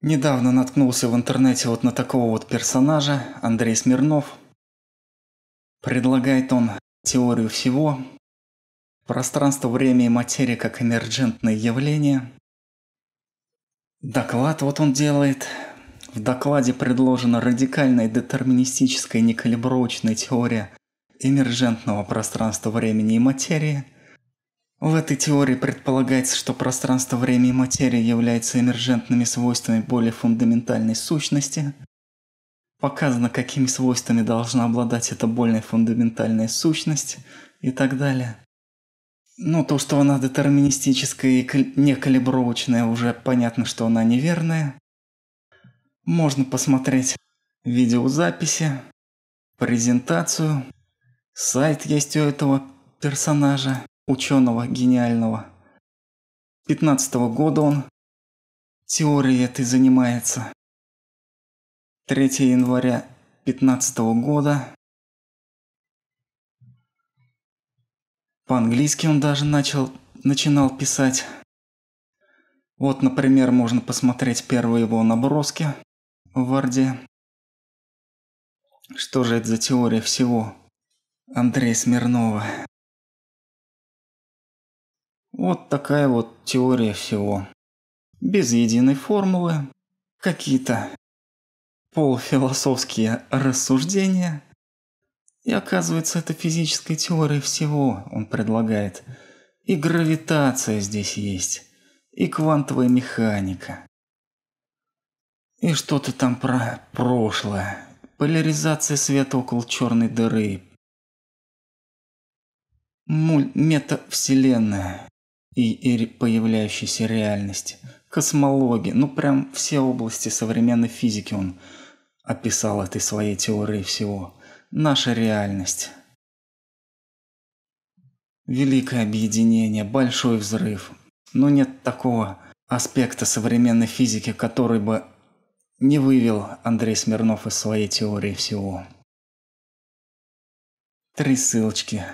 Недавно наткнулся в интернете вот на такого вот персонажа, Андрей Смирнов. Предлагает он теорию всего, пространство, время и материя как эмерджентные явления. Доклад вот он делает. В докладе предложена радикальная детерминистическая некалибровочная теория эмерджентного пространства, времени и материи – в этой теории предполагается, что пространство, время и материя являются эмержентными свойствами более фундаментальной сущности. Показано, какими свойствами должна обладать эта более фундаментальная сущность и так далее. Ну, то, что она детерминистическая и некалибровочная, уже понятно, что она неверная. Можно посмотреть видеозаписи, презентацию, сайт есть у этого персонажа ученого гениального. 15 -го года он теорией этой занимается. 3 января 15 -го года. По-английски он даже начал, начинал писать. Вот, например, можно посмотреть первые его наброски в Варде. Что же это за теория всего? Андрей Смирнова. Вот такая вот теория всего. Без единой формулы, какие-то полуфилософские рассуждения. И оказывается, это физическая теория всего, он предлагает. И гравитация здесь есть, и квантовая механика. И что-то там про прошлое. Поляризация света около черной дыры. Муль метавселенная и появляющейся реальности. космологии, ну прям все области современной физики он описал этой своей теорией всего. Наша реальность. Великое объединение, большой взрыв. Но нет такого аспекта современной физики, который бы не вывел Андрей Смирнов из своей теории всего. Три ссылочки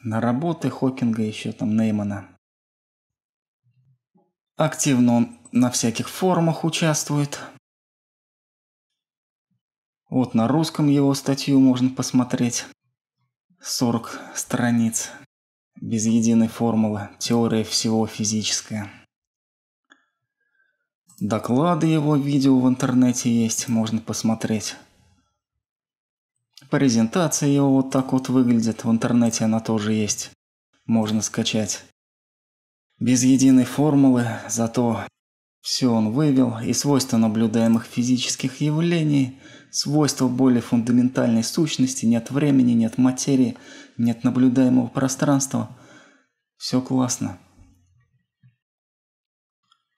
на работы Хокинга еще там Неймана. Активно он на всяких форумах участвует. Вот на русском его статью можно посмотреть. 40 страниц. Без единой формулы. Теория всего физическая. Доклады его видео в интернете есть, можно посмотреть. Презентация его вот так вот выглядит. В интернете она тоже есть. Можно скачать. Без единой формулы, зато все он вывел, и свойства наблюдаемых физических явлений, свойства более фундаментальной сущности, нет времени, нет материи, нет наблюдаемого пространства. Все классно.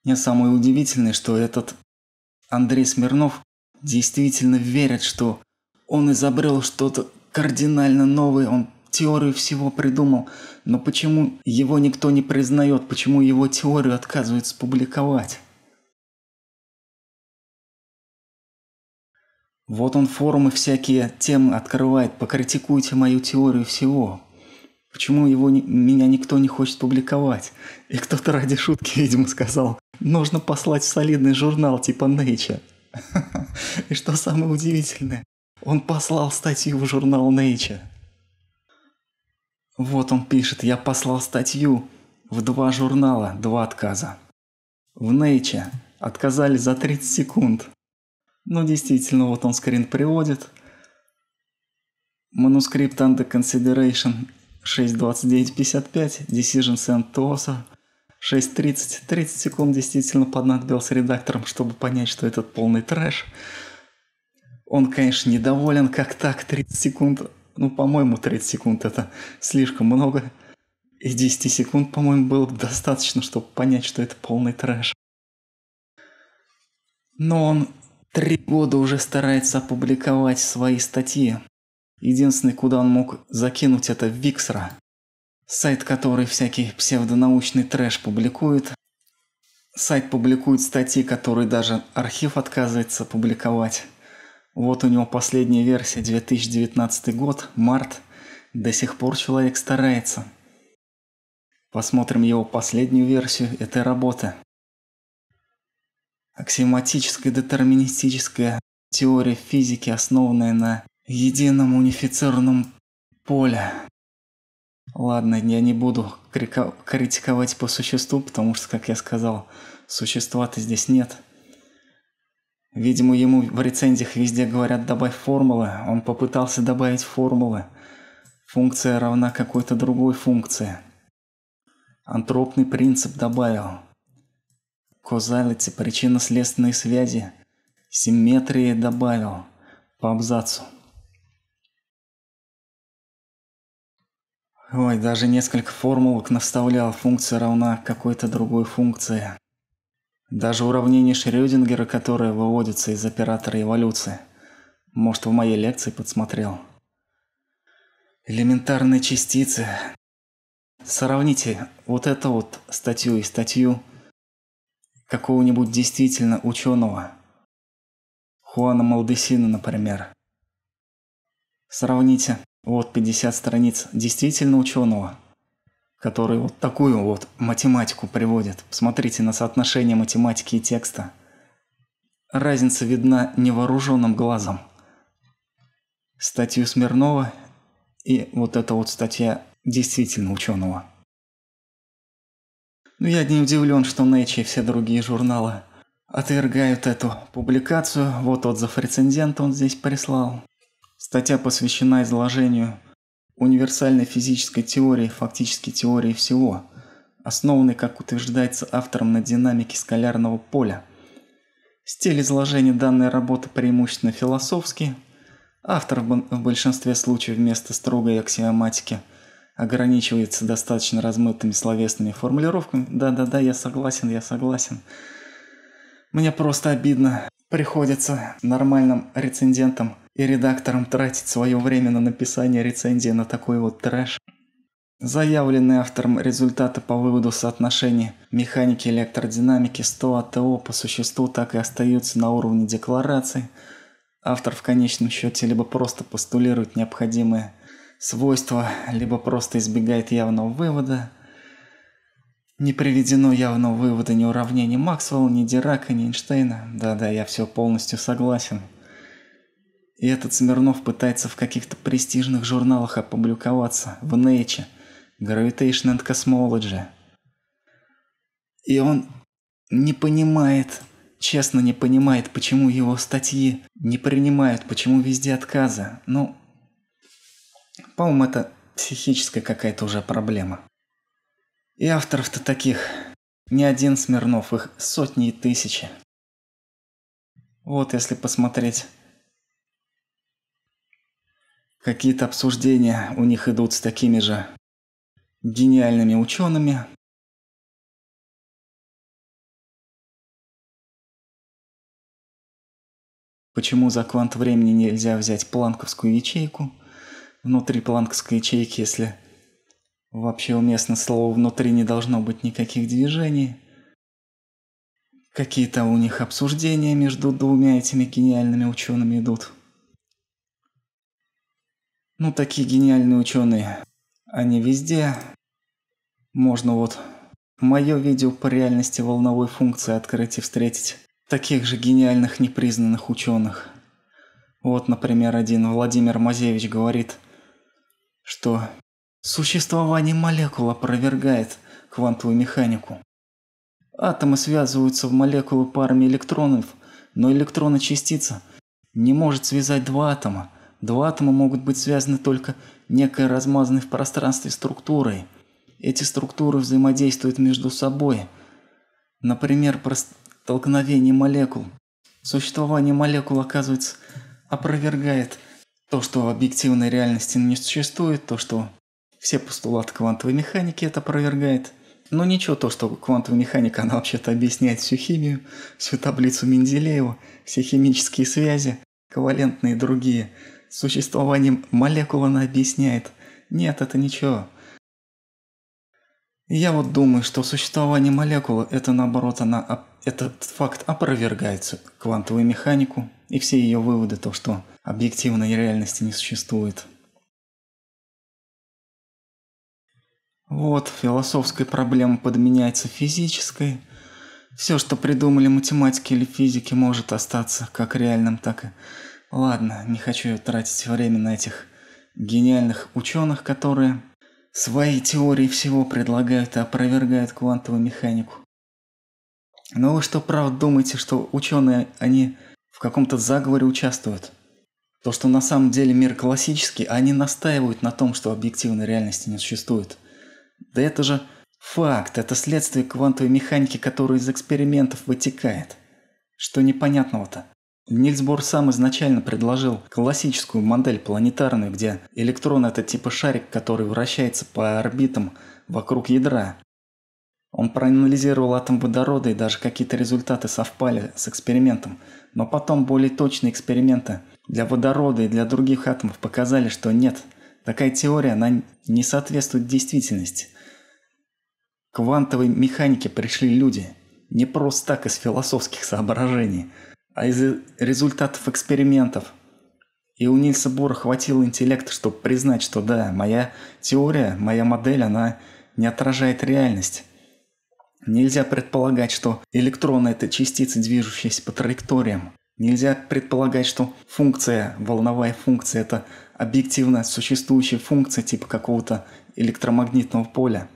Мне самое удивительное, что этот Андрей Смирнов действительно верит, что он изобрел что-то кардинально новое, он теорию всего придумал, но почему его никто не признает, почему его теорию отказываются публиковать? Вот он форумы всякие темы открывает, покритикуйте мою теорию всего. Почему его меня никто не хочет публиковать? И кто-то ради шутки, видимо, сказал, нужно послать в солидный журнал типа Nature. И что самое удивительное, он послал статью в журнал Nature. Вот он пишет, я послал статью в два журнала, два отказа. В Nature отказали за 30 секунд. Ну, действительно, вот он скрин приводит. Манускрипт under consideration 6.29.55, decision sent to author 6.30. 30 секунд действительно понадобилось редакторам, чтобы понять, что этот полный трэш. Он, конечно, недоволен, как так, 30 секунд ну, по-моему, 30 секунд это слишком много. И 10 секунд, по-моему, было бы достаточно, чтобы понять, что это полный трэш. Но он три года уже старается опубликовать свои статьи. Единственный, куда он мог закинуть, это Виксра. Сайт, который всякий псевдонаучный трэш публикует. Сайт публикует статьи, которые даже архив отказывается публиковать. Вот у него последняя версия, 2019 год, март. До сих пор человек старается. Посмотрим его последнюю версию этой работы. Аксиоматическая детерминистическая теория физики, основанная на едином унифицированном поле. Ладно, я не буду критиковать по существу, потому что, как я сказал, существа-то здесь нет – Видимо, ему в рецензиях везде говорят «добавь формулы», он попытался добавить формулы. Функция равна какой-то другой функции. Антропный принцип добавил. Козалити, причинно-следственные связи. Симметрии добавил. По абзацу. Ой, даже несколько формулок наставлял. Функция равна какой-то другой функции. Даже уравнение Шрёдингера, которое выводится из оператора эволюции. Может, в моей лекции подсмотрел. Элементарные частицы. Сравните вот это вот статью и статью какого-нибудь действительно ученого. Хуана Малдесина, например. Сравните. Вот 50 страниц действительно ученого который вот такую вот математику приводит. Посмотрите на соотношение математики и текста. Разница видна невооруженным глазом. Статью Смирнова и вот эта вот статья действительно ученого. Но ну, я не удивлен, что Nature и все другие журналы отвергают эту публикацию. Вот отзыв рецензента он здесь прислал. Статья посвящена изложению универсальной физической теории фактически теории всего, основанной, как утверждается автором, на динамике скалярного поля. Стиль изложения данной работы преимущественно философский. Автор в большинстве случаев вместо строгой аксиоматики ограничивается достаточно размытыми словесными формулировками. Да-да-да, я согласен, я согласен. Мне просто обидно. Приходится нормальным рецендентам и редакторам тратить свое время на написание рецензии на такой вот трэш. Заявленные автором результаты по выводу соотношений механики электродинамики 100 АТО по существу так и остаются на уровне декларации. Автор в конечном счете либо просто постулирует необходимые свойства, либо просто избегает явного вывода. Не приведено явного вывода ни уравнений Максвелла, ни Дирака, ни Эйнштейна. Да-да, я все полностью согласен. И этот Смирнов пытается в каких-то престижных журналах опубликоваться, в Nature, Gravitation and Cosmology. И он не понимает, честно не понимает, почему его статьи не принимают, почему везде отказы. Ну, по-моему, это психическая какая-то уже проблема. И авторов-то таких не один Смирнов, их сотни и тысячи. Вот если посмотреть Какие-то обсуждения у них идут с такими же гениальными учеными. Почему за квант времени нельзя взять планковскую ячейку? Внутри планковской ячейки, если вообще уместно слово «внутри» не должно быть никаких движений. Какие-то у них обсуждения между двумя этими гениальными учеными идут. Ну, такие гениальные ученые. Они везде. Можно вот мое видео по реальности волновой функции открыть и встретить таких же гениальных непризнанных ученых. Вот, например, один Владимир Мазевич говорит, что существование молекул опровергает квантовую механику. Атомы связываются в молекулы парами электронов, но электронная частица не может связать два атома – Два атома могут быть связаны только некой размазанной в пространстве структурой. Эти структуры взаимодействуют между собой. Например, про столкновение молекул. Существование молекул, оказывается, опровергает то, что в объективной реальности не существует, то, что все постулаты квантовой механики это опровергает. Но ничего то, что квантовая механика, она вообще-то объясняет всю химию, всю таблицу Менделеева, все химические связи, ковалентные и другие – существованием молекул она объясняет. Нет, это ничего. Я вот думаю, что существование молекулы – это наоборот, она, этот факт опровергается квантовую механику и все ее выводы, то, что объективной реальности не существует. Вот, философская проблема подменяется физической. Все, что придумали математики или физики, может остаться как реальным, так и Ладно, не хочу тратить время на этих гениальных ученых, которые свои теории всего предлагают и опровергают квантовую механику. Но вы что, правда думаете, что ученые, они в каком-то заговоре участвуют? То, что на самом деле мир классический, а они настаивают на том, что объективной реальности не существует. Да это же факт, это следствие квантовой механики, которая из экспериментов вытекает. Что непонятного-то? Нильс Бор сам изначально предложил классическую модель планетарную, где электрон – это типа шарик, который вращается по орбитам вокруг ядра. Он проанализировал атом водорода и даже какие-то результаты совпали с экспериментом, но потом более точные эксперименты для водорода и для других атомов показали, что нет, такая теория, она не соответствует действительности. К квантовой механике пришли люди, не просто так из философских соображений – а из результатов экспериментов. И у Нильса Бора хватило интеллекта, чтобы признать, что да, моя теория, моя модель, она не отражает реальность. Нельзя предполагать, что электроны – это частицы, движущиеся по траекториям. Нельзя предполагать, что функция, волновая функция – это объективно существующая функция типа какого-то электромагнитного поля.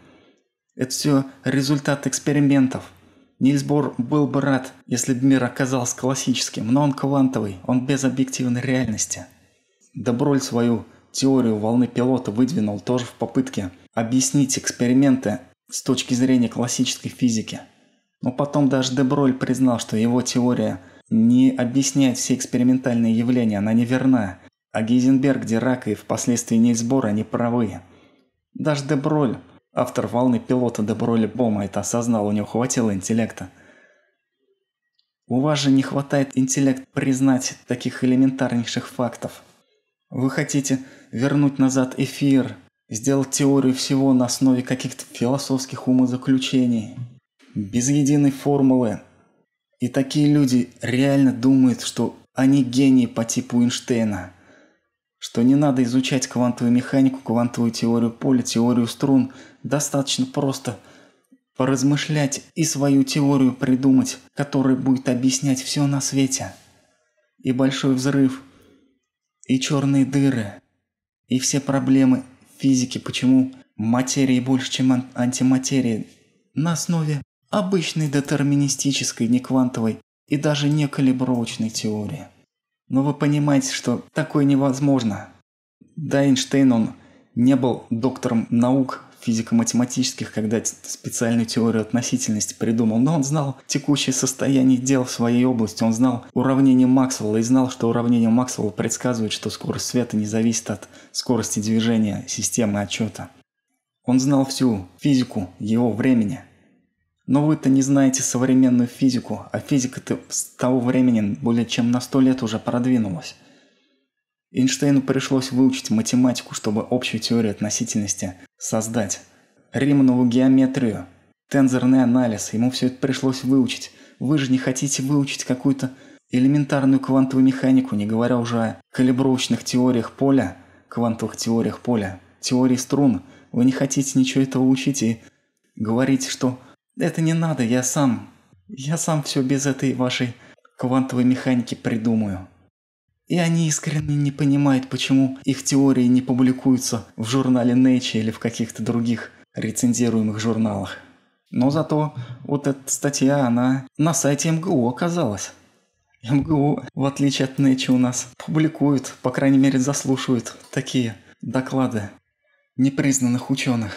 Это все результат экспериментов – Нильс был бы рад, если бы мир оказался классическим, но он квантовый, он без объективной реальности. Доброль свою теорию волны пилота выдвинул тоже в попытке объяснить эксперименты с точки зрения классической физики. Но потом даже Деброль признал, что его теория не объясняет все экспериментальные явления, она неверна. А Гейзенберг, Дирак и впоследствии Нильсбор, они правы. Даже Деброль Автор волны пилота Деброли Бома это осознал, у него хватило интеллекта. У вас же не хватает интеллект признать таких элементарнейших фактов. Вы хотите вернуть назад эфир, сделать теорию всего на основе каких-то философских умозаключений, без единой формулы. И такие люди реально думают, что они гении по типу Эйнштейна – что не надо изучать квантовую механику, квантовую теорию поля, теорию струн. Достаточно просто поразмышлять и свою теорию придумать, которая будет объяснять все на свете. И большой взрыв, и черные дыры, и все проблемы физики, почему материи больше, чем антиматерии, на основе обычной детерминистической, не квантовой и даже не калибровочной теории. Но вы понимаете, что такое невозможно. Да, Эйнштейн, он не был доктором наук физико-математических, когда специальную теорию относительности придумал, но он знал текущее состояние дел в своей области, он знал уравнение Максвелла и знал, что уравнение Максвелла предсказывает, что скорость света не зависит от скорости движения системы отчета. Он знал всю физику его времени – но вы-то не знаете современную физику, а физика-то с того времени более чем на сто лет уже продвинулась. Эйнштейну пришлось выучить математику, чтобы общую теорию относительности создать. Риманову геометрию, тензорный анализ, ему все это пришлось выучить. Вы же не хотите выучить какую-то элементарную квантовую механику, не говоря уже о калибровочных теориях поля, квантовых теориях поля, теории струн. Вы не хотите ничего этого учить и говорить, что это не надо, я сам. Я сам все без этой вашей квантовой механики придумаю. И они искренне не понимают, почему их теории не публикуются в журнале Nature или в каких-то других рецензируемых журналах. Но зато вот эта статья, она на сайте МГУ оказалась. МГУ, в отличие от Nature, у нас публикуют, по крайней мере заслушивают такие доклады непризнанных ученых.